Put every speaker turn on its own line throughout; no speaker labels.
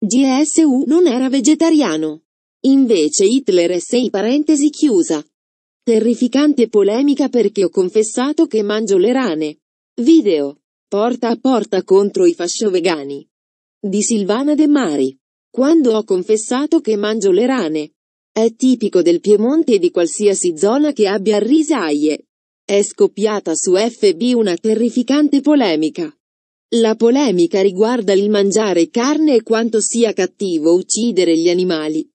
GSU non era vegetariano. Invece Hitler è sei parentesi chiusa. Terrificante polemica perché ho confessato che mangio le rane. Video. Porta a porta contro i fascio vegani. Di Silvana De Mari. Quando ho confessato che mangio le rane. È tipico del Piemonte e di qualsiasi zona che abbia risaie. È scoppiata su FB una terrificante polemica. La polemica riguarda il mangiare carne e quanto sia cattivo uccidere gli animali.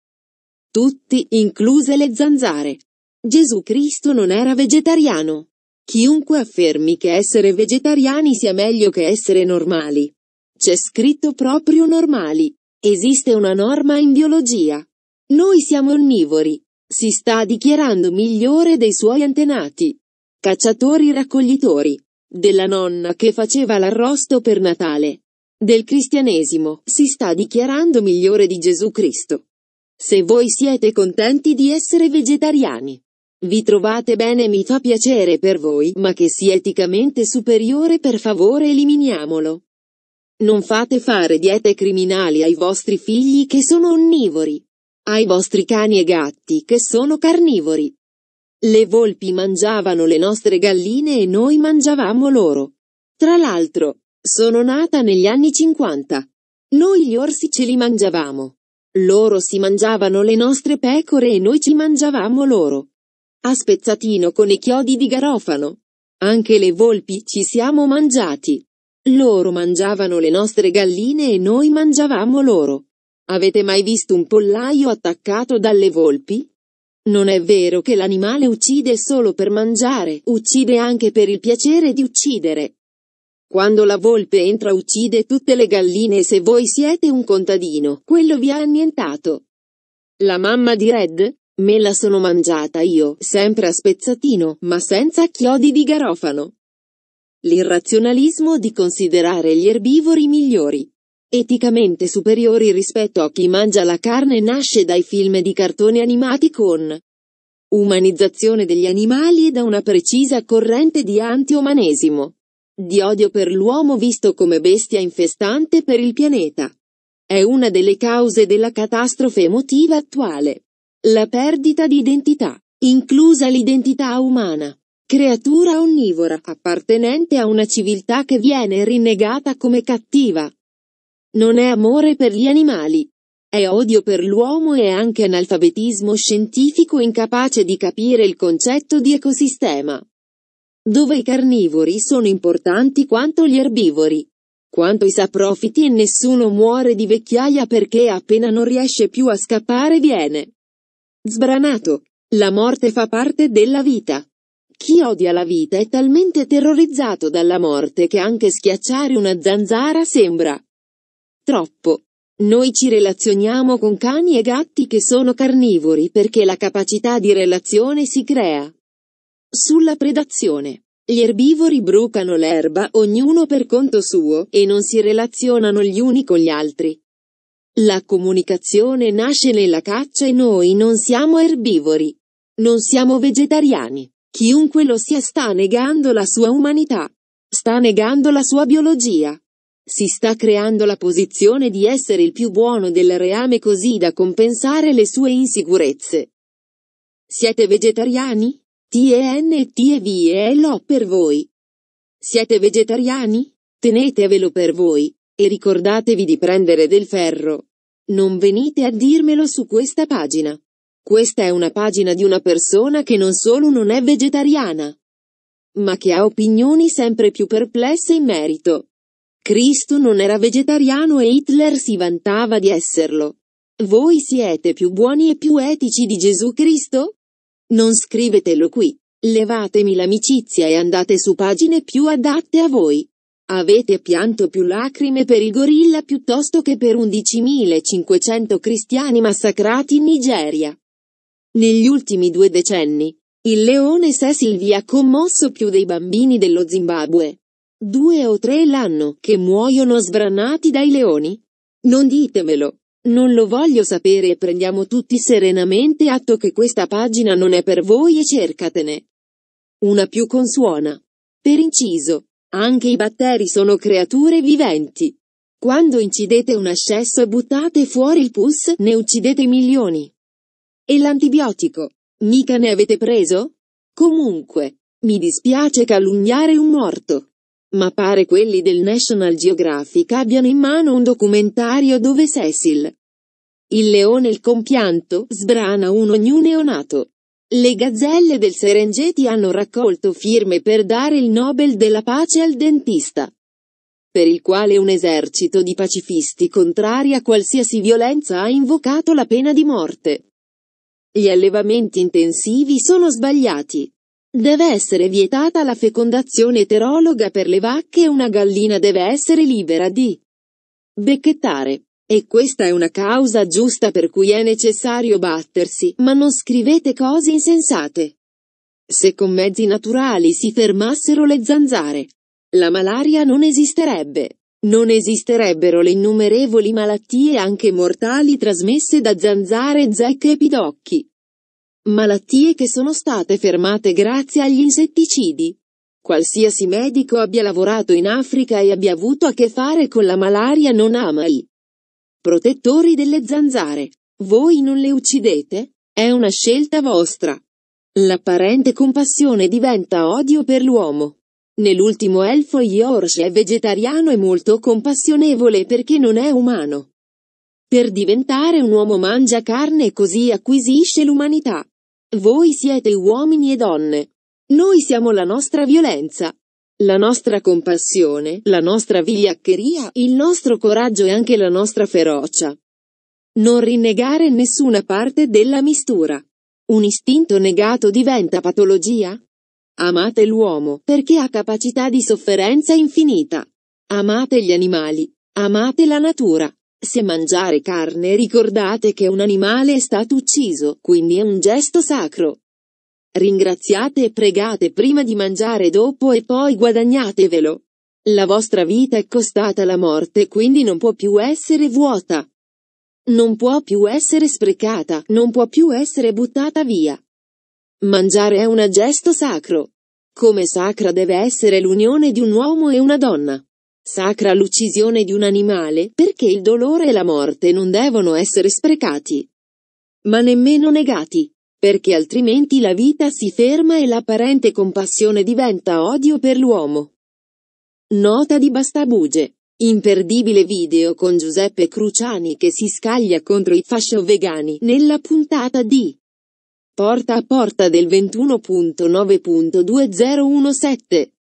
Tutti, incluse le zanzare. Gesù Cristo non era vegetariano. Chiunque affermi che essere vegetariani sia meglio che essere normali. C'è scritto proprio normali. Esiste una norma in biologia. Noi siamo onnivori. Si sta dichiarando migliore dei suoi antenati. Cacciatori raccoglitori della nonna che faceva l'arrosto per Natale. Del cristianesimo, si sta dichiarando migliore di Gesù Cristo. Se voi siete contenti di essere vegetariani, vi trovate bene mi fa piacere per voi, ma che sia eticamente superiore per favore eliminiamolo. Non fate fare diete criminali ai vostri figli che sono onnivori, ai vostri cani e gatti che sono carnivori. Le volpi mangiavano le nostre galline e noi mangiavamo loro. Tra l'altro, sono nata negli anni 50. Noi gli orsi ce li mangiavamo. Loro si mangiavano le nostre pecore e noi ci mangiavamo loro. A spezzatino con i chiodi di garofano. Anche le volpi ci siamo mangiati. Loro mangiavano le nostre galline e noi mangiavamo loro. Avete mai visto un pollaio attaccato dalle volpi? Non è vero che l'animale uccide solo per mangiare, uccide anche per il piacere di uccidere. Quando la volpe entra uccide tutte le galline e se voi siete un contadino, quello vi ha annientato. La mamma di Red? Me la sono mangiata io, sempre a spezzatino, ma senza chiodi di garofano. L'irrazionalismo di considerare gli erbivori migliori eticamente superiori rispetto a chi mangia la carne nasce dai film di cartoni animati con umanizzazione degli animali e da una precisa corrente di antiomanesimo, di odio per l'uomo visto come bestia infestante per il pianeta. È una delle cause della catastrofe emotiva attuale. La perdita di identità, inclusa l'identità umana. Creatura onnivora, appartenente a una civiltà che viene rinnegata come cattiva, non è amore per gli animali. È odio per l'uomo e anche analfabetismo scientifico incapace di capire il concetto di ecosistema. Dove i carnivori sono importanti quanto gli erbivori. Quanto i saprofiti e nessuno muore di vecchiaia perché appena non riesce più a scappare viene. Sbranato. La morte fa parte della vita. Chi odia la vita è talmente terrorizzato dalla morte che anche schiacciare una zanzara sembra Troppo. Noi ci relazioniamo con cani e gatti che sono carnivori perché la capacità di relazione si crea. Sulla predazione. Gli erbivori brucano l'erba ognuno per conto suo e non si relazionano gli uni con gli altri. La comunicazione nasce nella caccia e noi non siamo erbivori. Non siamo vegetariani. Chiunque lo sia sta negando la sua umanità. Sta negando la sua biologia. Si sta creando la posizione di essere il più buono del reame così da compensare le sue insicurezze. Siete vegetariani? TNTV è l'ho per voi. Siete vegetariani? Tenetevelo per voi, e ricordatevi di prendere del ferro. Non venite a dirmelo su questa pagina. Questa è una pagina di una persona che non solo non è vegetariana, ma che ha opinioni sempre più perplesse in merito. Cristo non era vegetariano e Hitler si vantava di esserlo. Voi siete più buoni e più etici di Gesù Cristo? Non scrivetelo qui. Levatemi l'amicizia e andate su pagine più adatte a voi. Avete pianto più lacrime per il gorilla piuttosto che per 11.500 cristiani massacrati in Nigeria. Negli ultimi due decenni, il leone Cecil vi ha commosso più dei bambini dello Zimbabwe due o tre l'anno, che muoiono sbranati dai leoni? Non ditemelo. Non lo voglio sapere e prendiamo tutti serenamente atto che questa pagina non è per voi e cercatene. Una più consuona. Per inciso, anche i batteri sono creature viventi. Quando incidete un ascesso e buttate fuori il pus, ne uccidete milioni. E l'antibiotico? Mica ne avete preso? Comunque, mi dispiace calunniare un morto ma pare quelli del National Geographic abbiano in mano un documentario dove Cecil, il leone il compianto, sbrana un ognuno neonato. Le gazzelle del Serengeti hanno raccolto firme per dare il Nobel della pace al dentista, per il quale un esercito di pacifisti contrari a qualsiasi violenza ha invocato la pena di morte. Gli allevamenti intensivi sono sbagliati. Deve essere vietata la fecondazione eterologa per le vacche e una gallina deve essere libera di becchettare. E questa è una causa giusta per cui è necessario battersi, ma non scrivete cose insensate. Se con mezzi naturali si fermassero le zanzare, la malaria non esisterebbe. Non esisterebbero le innumerevoli malattie anche mortali trasmesse da zanzare, zecche e pidocchi. Malattie che sono state fermate grazie agli insetticidi. Qualsiasi medico abbia lavorato in Africa e abbia avuto a che fare con la malaria non ama i protettori delle zanzare. Voi non le uccidete? È una scelta vostra. L'apparente compassione diventa odio per l'uomo. Nell'ultimo elfo Yorsh è vegetariano e molto compassionevole perché non è umano. Per diventare un uomo mangia carne e così acquisisce l'umanità. Voi siete uomini e donne. Noi siamo la nostra violenza, la nostra compassione, la nostra vigliaccheria, il nostro coraggio e anche la nostra ferocia. Non rinnegare nessuna parte della mistura. Un istinto negato diventa patologia? Amate l'uomo, perché ha capacità di sofferenza infinita. Amate gli animali. Amate la natura. Se mangiare carne ricordate che un animale è stato ucciso, quindi è un gesto sacro. Ringraziate e pregate prima di mangiare dopo e poi guadagnatevelo. La vostra vita è costata la morte, quindi non può più essere vuota. Non può più essere sprecata, non può più essere buttata via. Mangiare è un gesto sacro. Come sacra deve essere l'unione di un uomo e una donna sacra l'uccisione di un animale perché il dolore e la morte non devono essere sprecati, ma nemmeno negati, perché altrimenti la vita si ferma e l'apparente compassione diventa odio per l'uomo. Nota di Bastabuge. Imperdibile video con Giuseppe Cruciani che si scaglia contro i fascio vegani nella puntata di Porta a Porta del 21.9.2017.